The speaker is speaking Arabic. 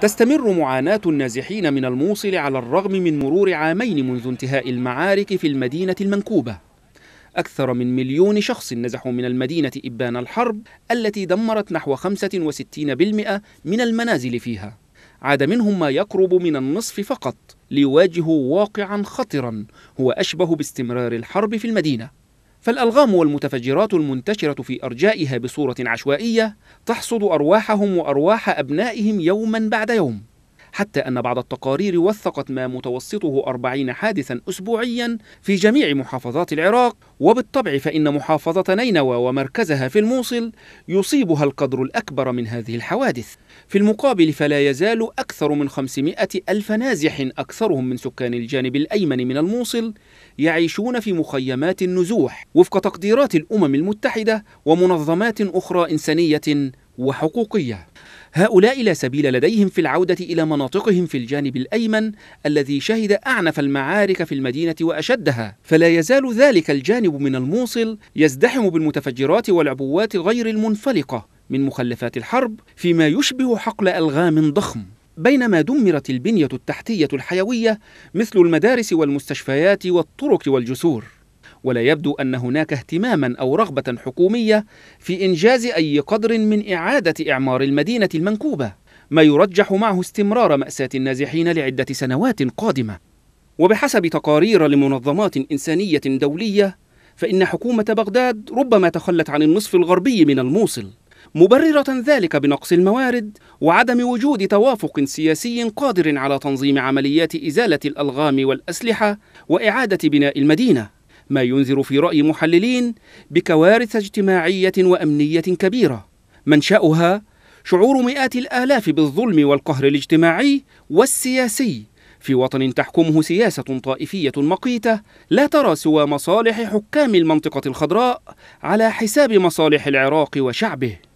تستمر معاناة النازحين من الموصل على الرغم من مرور عامين منذ انتهاء المعارك في المدينة المنكوبة أكثر من مليون شخص نزحوا من المدينة إبان الحرب التي دمرت نحو 65% من المنازل فيها عاد منهم ما يقرب من النصف فقط ليواجهوا واقعا خطرا هو أشبه باستمرار الحرب في المدينة فالألغام والمتفجرات المنتشرة في أرجائها بصورة عشوائية تحصد أرواحهم وأرواح أبنائهم يوما بعد يوم حتى أن بعض التقارير وثقت ما متوسطه 40 حادثا أسبوعيا في جميع محافظات العراق وبالطبع فإن محافظة نينوى ومركزها في الموصل يصيبها القدر الأكبر من هذه الحوادث في المقابل فلا يزال أكثر من 500 ألف نازح أكثرهم من سكان الجانب الأيمن من الموصل يعيشون في مخيمات النزوح وفق تقديرات الأمم المتحدة ومنظمات أخرى إنسانية وحقوقية هؤلاء لا سبيل لديهم في العودة إلى مناطقهم في الجانب الأيمن الذي شهد أعنف المعارك في المدينة وأشدها فلا يزال ذلك الجانب من الموصل يزدحم بالمتفجرات والعبوات غير المنفلقة من مخلفات الحرب فيما يشبه حقل ألغام ضخم بينما دمرت البنية التحتية الحيوية مثل المدارس والمستشفيات والطرق والجسور ولا يبدو أن هناك اهتماما أو رغبة حكومية في إنجاز أي قدر من إعادة إعمار المدينة المنكوبة ما يرجح معه استمرار مأساة النازحين لعدة سنوات قادمة وبحسب تقارير لمنظمات إنسانية دولية فإن حكومة بغداد ربما تخلت عن النصف الغربي من الموصل مبررة ذلك بنقص الموارد وعدم وجود توافق سياسي قادر على تنظيم عمليات إزالة الألغام والأسلحة وإعادة بناء المدينة ما ينذر في رأي محللين بكوارث اجتماعية وأمنية كبيرة منشأها شعور مئات الآلاف بالظلم والقهر الاجتماعي والسياسي في وطن تحكمه سياسة طائفية مقيتة لا ترى سوى مصالح حكام المنطقة الخضراء على حساب مصالح العراق وشعبه